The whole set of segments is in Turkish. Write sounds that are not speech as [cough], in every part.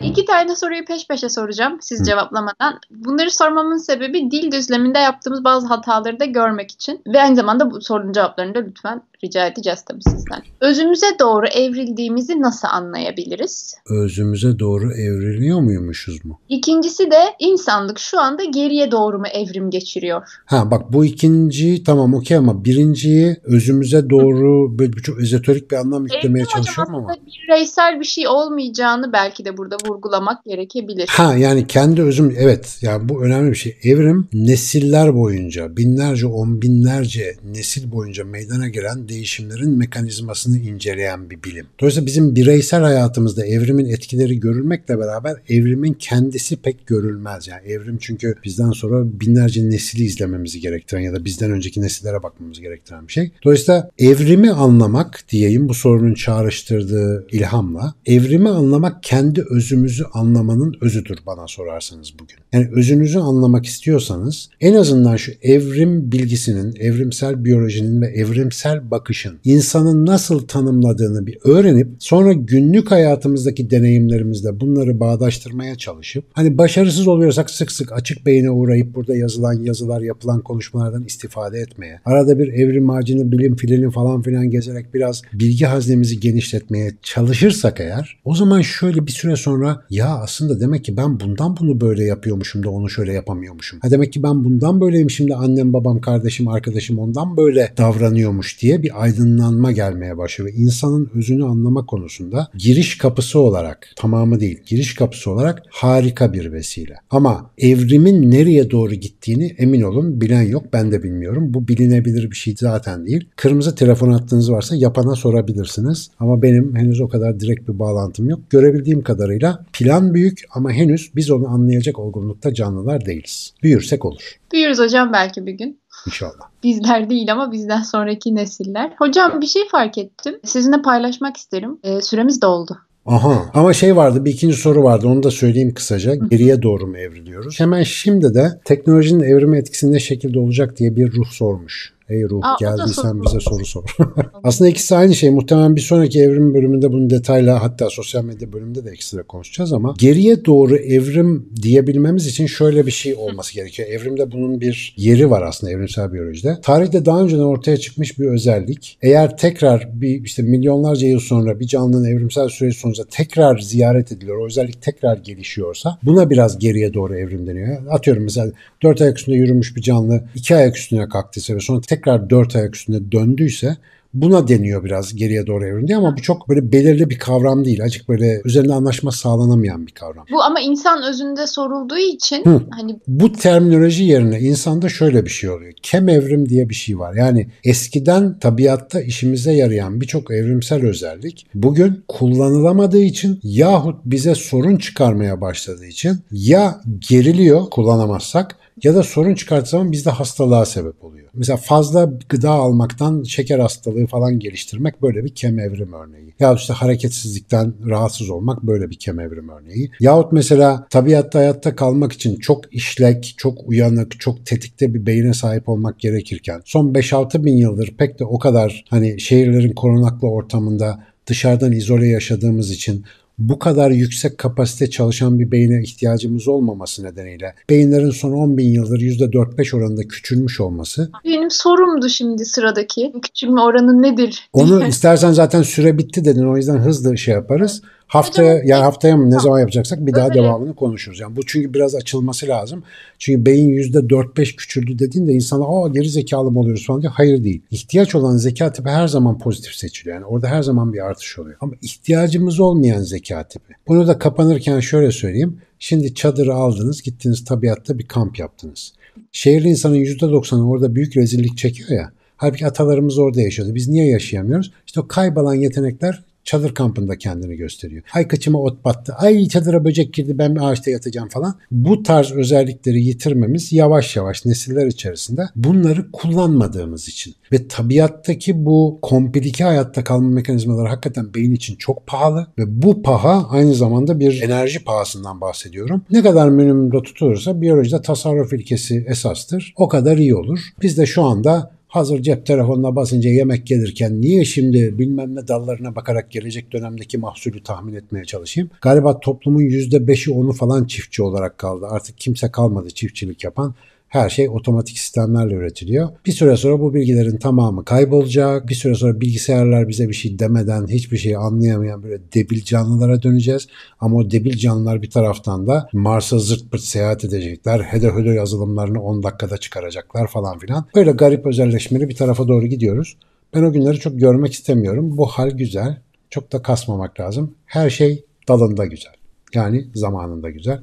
İki tane soruyu peş peşe soracağım siz Hı. cevaplamadan. Bunları sormamın sebebi dil düzleminde yaptığımız bazı hataları da görmek için ve aynı zamanda bu sorunun cevaplarını da lütfen rica edeceğiz tabii sizden. Özümüze doğru evrildiğimizi nasıl anlayabiliriz? Özümüze doğru evriliyor muymuşuz mu? İkincisi de insanlık şu anda geriye doğru mu evrim geçiriyor? Ha bak bu ikinciyi tamam okey ama birinciyi özümüze doğru böyle çok ezoterik bir anlam yüklemeye çalışıyorum ama. bireysel bir şey olmayacağını belki de burada vurgulamak gerekebilir. Ha yani kendi özüm evet yani bu önemli bir şey. Evrim nesiller boyunca binlerce on binlerce nesil boyunca meydana gelen değişimlerin mekanizmasını inceleyen bir bilim. Dolayısıyla bizim bireysel hayatımızda evrimin etkileri görülmekle beraber evrimin kendisi pek görülmez. Yani evrim çünkü bizden sonra binlerce nesili izlememizi gerektiren ya da bizden önceki nesillere bakmamız gerektiren bir şey. Dolayısıyla evrimi anlamak diyeyim bu sorunun çağrıştırdığı ilhamla evrimi anlamak kendi özümüzü anlamanın özüdür bana sorarsanız bugün. Yani özünüzü anlamak istiyorsanız en azından şu evrim bilgisinin, evrimsel biyolojinin ve evrimsel bakış bakışın insanın nasıl tanımladığını bir öğrenip sonra günlük hayatımızdaki deneyimlerimizde bunları bağdaştırmaya çalışıp hani başarısız oluyorsak sık sık açık beyine uğrayıp burada yazılan yazılar yapılan konuşmalardan istifade etmeye arada bir evrim ağacını bilim filini falan filan gezerek biraz bilgi haznemizi genişletmeye çalışırsak eğer o zaman şöyle bir süre sonra ya aslında demek ki ben bundan bunu böyle yapıyormuşum da onu şöyle yapamıyormuşum. Ha demek ki ben bundan böyleymişim de annem babam kardeşim arkadaşım ondan böyle davranıyormuş diye bir aydınlanma gelmeye başlıyor ve insanın özünü anlama konusunda giriş kapısı olarak tamamı değil giriş kapısı olarak harika bir vesile. Ama evrimin nereye doğru gittiğini emin olun bilen yok ben de bilmiyorum. Bu bilinebilir bir şey zaten değil. Kırmızı telefon attığınız varsa yapana sorabilirsiniz. Ama benim henüz o kadar direkt bir bağlantım yok. Görebildiğim kadarıyla plan büyük ama henüz biz onu anlayacak olgunlukta canlılar değiliz. Büyürsek olur. Büyürüz hocam belki bir gün. İnşallah. Bizler değil ama bizden sonraki nesiller. Hocam bir şey fark ettim. Sizinle paylaşmak isterim. E, süremiz de oldu. Aha ama şey vardı bir ikinci soru vardı onu da söyleyeyim kısaca. Geriye doğru mu evriliyoruz? Hemen şimdi de teknolojinin evrime etkisinde şekilde olacak diye bir ruh sormuş. Hey ruh Aa, geldiysen bize soru sor. [laughs] Aslında ikisi aynı şey. Muhtemelen bir sonraki evrim bölümünde bunu detayla hatta sosyal medya bölümünde de ekstra konuşacağız ama geriye doğru evrim diyebilmemiz için şöyle bir şey olması [laughs] gerekiyor. Evrimde bunun bir yeri var aslında evrimsel biyolojide. Tarihte daha önceden ortaya çıkmış bir özellik. Eğer tekrar bir işte milyonlarca yıl sonra bir canlının evrimsel süreci sonucunda tekrar ziyaret ediliyor. O özellik tekrar gelişiyorsa buna biraz geriye doğru evrim deniyor. Atıyorum mesela dört ayak üstünde yürümüş bir canlı iki ayak üstüne kalktıysa ve sonra tekrar dört ayak üstünde döndüyse buna deniyor biraz geriye doğru evrildi ama bu çok böyle belirli bir kavram değil. Acık böyle üzerinde anlaşma sağlanamayan bir kavram. Bu ama insan özünde sorulduğu için Hı. hani bu terminoloji yerine insanda şöyle bir şey oluyor. Kem evrim diye bir şey var. Yani eskiden tabiatta işimize yarayan birçok evrimsel özellik bugün kullanılamadığı için yahut bize sorun çıkarmaya başladığı için ya geriliyor kullanamazsak ya da sorun çıkarttığı zaman bizde hastalığa sebep oluyor. Mesela fazla gıda almaktan şeker hastalığı falan geliştirmek böyle bir kem evrim örneği. Ya işte hareketsizlikten rahatsız olmak böyle bir kem evrim örneği. Yahut mesela tabiatta hayatta kalmak için çok işlek, çok uyanık, çok tetikte bir beyine sahip olmak gerekirken son 5-6 bin yıldır pek de o kadar hani şehirlerin korunaklı ortamında dışarıdan izole yaşadığımız için bu kadar yüksek kapasite çalışan bir beyne ihtiyacımız olmaması nedeniyle beyinlerin son 10 bin yıldır %4-5 oranında küçülmüş olması. Benim sorumdu şimdi sıradaki. Küçülme oranı nedir? Onu [laughs] istersen zaten süre bitti dedin o yüzden hızlı şey yaparız. Haftaya ya yani e, haftaya mı ne zaman yapacaksak bir daha devamını konuşuruz. Yani bu çünkü biraz açılması lazım. Çünkü beyin yüzde dört beş küçüldü dediğinde insana o geri zekalı mı oluyoruz falan diyor. Hayır değil. İhtiyaç olan zeka tipi her zaman pozitif seçiliyor. Yani orada her zaman bir artış oluyor. Ama ihtiyacımız olmayan zeka tipi. Bunu da kapanırken şöyle söyleyeyim. Şimdi çadırı aldınız, gittiniz tabiatta bir kamp yaptınız. Şehirli insanın yüzde %90'ı orada büyük rezillik çekiyor ya. Halbuki atalarımız orada yaşıyordu. Biz niye yaşayamıyoruz? İşte o kaybolan yetenekler çadır kampında kendini gösteriyor. Ay kaçıma ot battı, ay çadıra böcek girdi ben ağaçta yatacağım falan. Bu tarz özellikleri yitirmemiz yavaş yavaş nesiller içerisinde bunları kullanmadığımız için ve tabiattaki bu komplike hayatta kalma mekanizmaları hakikaten beyin için çok pahalı ve bu paha aynı zamanda bir enerji pahasından bahsediyorum. Ne kadar minimumda tutulursa biyolojide tasarruf ilkesi esastır. O kadar iyi olur. Biz de şu anda Hazır cep telefonuna basınca yemek gelirken niye şimdi bilmem ne dallarına bakarak gelecek dönemdeki mahsulü tahmin etmeye çalışayım? Galiba toplumun %5'i onu falan çiftçi olarak kaldı. Artık kimse kalmadı çiftçilik yapan. Her şey otomatik sistemlerle üretiliyor. Bir süre sonra bu bilgilerin tamamı kaybolacak. Bir süre sonra bilgisayarlar bize bir şey demeden hiçbir şeyi anlayamayan böyle debil canlılara döneceğiz. Ama o debil canlılar bir taraftan da Mars'a zırt pırt seyahat edecekler. Hede hede yazılımlarını 10 dakikada çıkaracaklar falan filan. Böyle garip özelleşmeli bir tarafa doğru gidiyoruz. Ben o günleri çok görmek istemiyorum. Bu hal güzel. Çok da kasmamak lazım. Her şey dalında güzel. Yani zamanında güzel.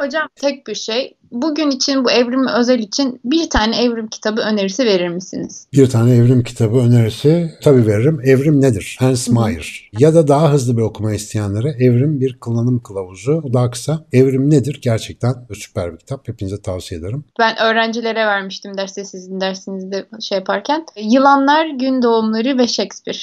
Hocam tek bir şey. Bugün için bu evrim özel için bir tane evrim kitabı önerisi verir misiniz? Bir tane evrim kitabı önerisi tabii veririm. Evrim nedir? Hans Mayer. ya da daha hızlı bir okuma isteyenlere evrim bir kullanım kılavuzu. O daha kısa. Evrim nedir? Gerçekten süper bir kitap. Hepinize tavsiye ederim. Ben öğrencilere vermiştim derste sizin dersinizde şey yaparken. Yılanlar, gün doğumları ve Shakespeare.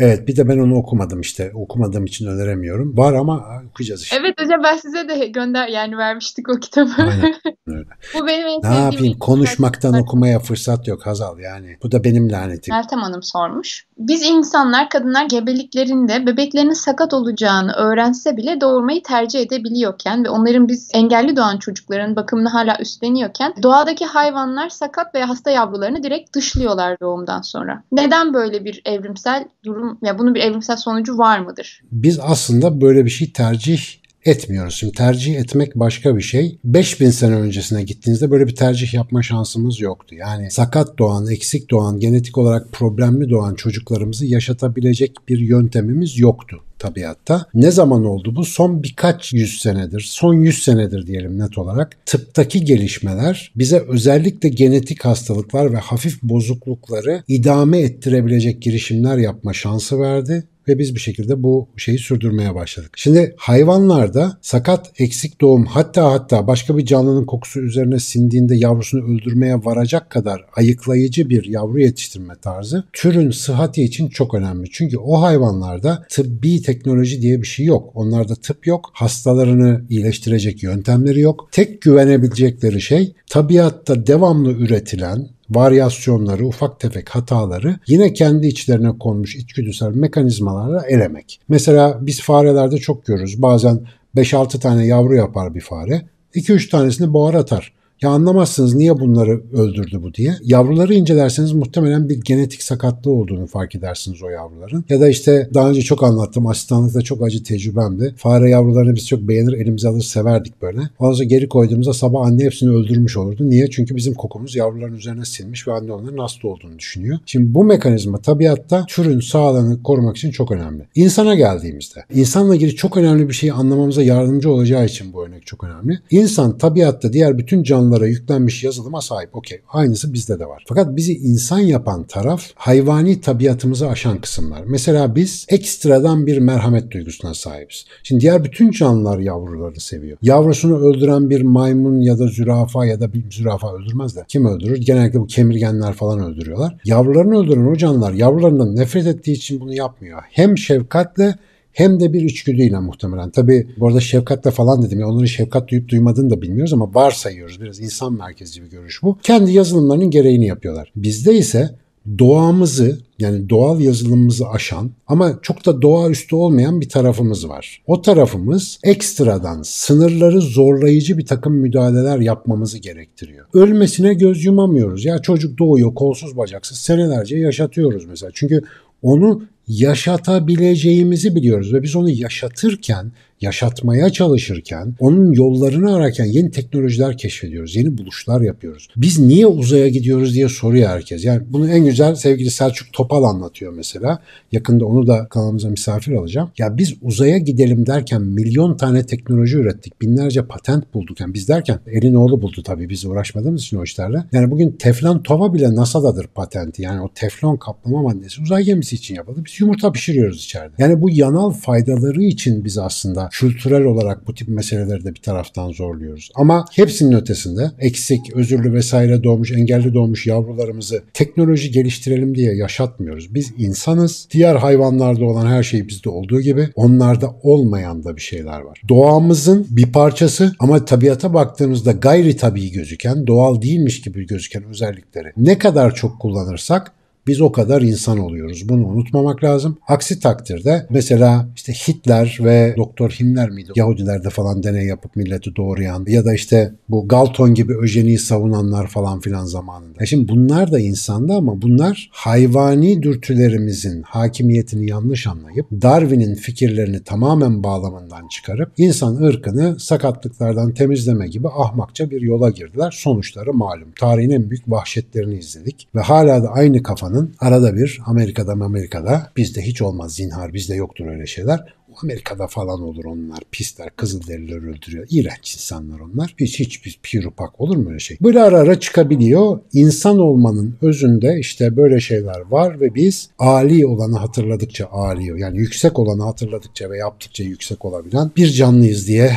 Evet bir de ben onu okumadım işte. Okumadığım için öneremiyorum. Var ama okuyacağız işte. Evet hocam ben size de gönder yani vermiştik o kitabı. Aynen öyle. [laughs] bu benim en Ne yapayım konuşmaktan fırsat. okumaya fırsat yok Hazal yani. Bu da benim lanetim. Meltem Hanım sormuş. Biz insanlar kadınlar gebeliklerinde bebeklerinin sakat olacağını öğrense bile doğurmayı tercih edebiliyorken ve onların biz engelli doğan çocukların bakımını hala üstleniyorken doğadaki hayvanlar sakat veya hasta yavrularını direkt dışlıyorlar doğumdan sonra. Neden böyle bir evrimsel durum ya bunun bir evrimsel sonucu var mıdır? Biz aslında böyle bir şey tercih etmiyoruz. Şimdi tercih etmek başka bir şey. 5000 sene öncesine gittiğinizde böyle bir tercih yapma şansımız yoktu. Yani sakat doğan, eksik doğan, genetik olarak problemli doğan çocuklarımızı yaşatabilecek bir yöntemimiz yoktu tabiatta. Ne zaman oldu bu? Son birkaç yüz senedir, son yüz senedir diyelim net olarak tıptaki gelişmeler bize özellikle genetik hastalıklar ve hafif bozuklukları idame ettirebilecek girişimler yapma şansı verdi ve biz bir şekilde bu şeyi sürdürmeye başladık. Şimdi hayvanlarda sakat, eksik doğum hatta hatta başka bir canlının kokusu üzerine sindiğinde yavrusunu öldürmeye varacak kadar ayıklayıcı bir yavru yetiştirme tarzı türün sıhhati için çok önemli. Çünkü o hayvanlarda tıbbi teknoloji diye bir şey yok. Onlarda tıp yok. Hastalarını iyileştirecek yöntemleri yok. Tek güvenebilecekleri şey tabiatta devamlı üretilen varyasyonları, ufak tefek hataları yine kendi içlerine konmuş içgüdüsel mekanizmalarla elemek. Mesela biz farelerde çok görürüz. Bazen 5-6 tane yavru yapar bir fare. 2-3 tanesini boğar atar. Ya anlamazsınız niye bunları öldürdü bu diye. Yavruları incelerseniz muhtemelen bir genetik sakatlığı olduğunu fark edersiniz o yavruların. Ya da işte daha önce çok anlattım asistanlıkta çok acı tecrübemdi. Fare yavrularını biz çok beğenir elimize alır severdik böyle. Ondan sonra geri koyduğumuzda sabah anne hepsini öldürmüş olurdu. Niye? Çünkü bizim kokumuz yavruların üzerine silmiş ve anne onların hasta olduğunu düşünüyor. Şimdi bu mekanizma tabiatta türün sağlığını korumak için çok önemli. İnsana geldiğimizde insanla ilgili çok önemli bir şeyi anlamamıza yardımcı olacağı için bu örnek çok önemli. İnsan tabiatta diğer bütün canlı insanlara yüklenmiş yazılıma sahip. Okey. Aynısı bizde de var. Fakat bizi insan yapan taraf hayvani tabiatımızı aşan kısımlar. Mesela biz ekstradan bir merhamet duygusuna sahibiz. Şimdi diğer bütün canlılar yavrularını seviyor. Yavrusunu öldüren bir maymun ya da zürafa ya da bir zürafa öldürmez de kim öldürür? Genellikle bu kemirgenler falan öldürüyorlar. Yavrularını öldüren o canlılar yavrularından nefret ettiği için bunu yapmıyor. Hem şefkatle hem de bir içgüdüyle muhtemelen. Tabi bu arada şefkatle falan dedim ya onların şefkat duyup duymadığını da bilmiyoruz ama varsayıyoruz. Biraz insan merkezli bir görüş bu. Kendi yazılımlarının gereğini yapıyorlar. Bizde ise doğamızı yani doğal yazılımımızı aşan ama çok da üstü olmayan bir tarafımız var. O tarafımız ekstradan sınırları zorlayıcı bir takım müdahaleler yapmamızı gerektiriyor. Ölmesine göz yumamıyoruz. Ya çocuk doğuyor kolsuz bacaksız senelerce yaşatıyoruz mesela. Çünkü onu yaşatabileceğimizi biliyoruz ve biz onu yaşatırken yaşatmaya çalışırken, onun yollarını ararken yeni teknolojiler keşfediyoruz, yeni buluşlar yapıyoruz. Biz niye uzaya gidiyoruz diye soruyor herkes. Yani bunu en güzel sevgili Selçuk Topal anlatıyor mesela. Yakında onu da kanalımıza misafir alacağım. Ya biz uzaya gidelim derken milyon tane teknoloji ürettik, binlerce patent bulduk. Yani biz derken Elinoğlu buldu tabii biz uğraşmadığımız için o işlerle. Yani bugün teflon tava bile NASA'dadır patenti. Yani o teflon kaplama maddesi uzay gemisi için yapıldı. Biz yumurta pişiriyoruz içeride. Yani bu yanal faydaları için biz aslında kültürel olarak bu tip meseleleri de bir taraftan zorluyoruz. Ama hepsinin ötesinde eksik, özürlü vesaire doğmuş, engelli doğmuş yavrularımızı teknoloji geliştirelim diye yaşatmıyoruz. Biz insanız. Diğer hayvanlarda olan her şey bizde olduğu gibi onlarda olmayan da bir şeyler var. Doğamızın bir parçası ama tabiata baktığımızda gayri tabii gözüken, doğal değilmiş gibi gözüken özellikleri ne kadar çok kullanırsak biz o kadar insan oluyoruz. Bunu unutmamak lazım. Aksi takdirde mesela işte Hitler ve Doktor Himmler miydi? Yahudilerde falan deney yapıp milleti doğrayan ya da işte bu Galton gibi öjeniyi savunanlar falan filan zamanında. Ya şimdi bunlar da insandı ama bunlar hayvani dürtülerimizin hakimiyetini yanlış anlayıp Darwin'in fikirlerini tamamen bağlamından çıkarıp insan ırkını sakatlıklardan temizleme gibi ahmakça bir yola girdiler. Sonuçları malum. Tarihin en büyük vahşetlerini izledik ve hala da aynı kafa Obama'nın arada bir Amerika'da Amerika'da bizde hiç olmaz zinhar bizde yoktur öyle şeyler. Amerika'da falan olur onlar. Pisler, kızılderililer öldürüyor. İğrenç insanlar onlar. Hiç hiç bir pirupak olur mu öyle şey? Böyle ara ara çıkabiliyor. insan olmanın özünde işte böyle şeyler var ve biz Ali olanı hatırladıkça aliyor. Yani yüksek olanı hatırladıkça ve yaptıkça yüksek olabilen bir canlıyız diye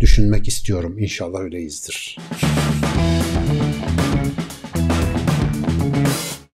düşünmek istiyorum. İnşallah öyleyizdir. Müzik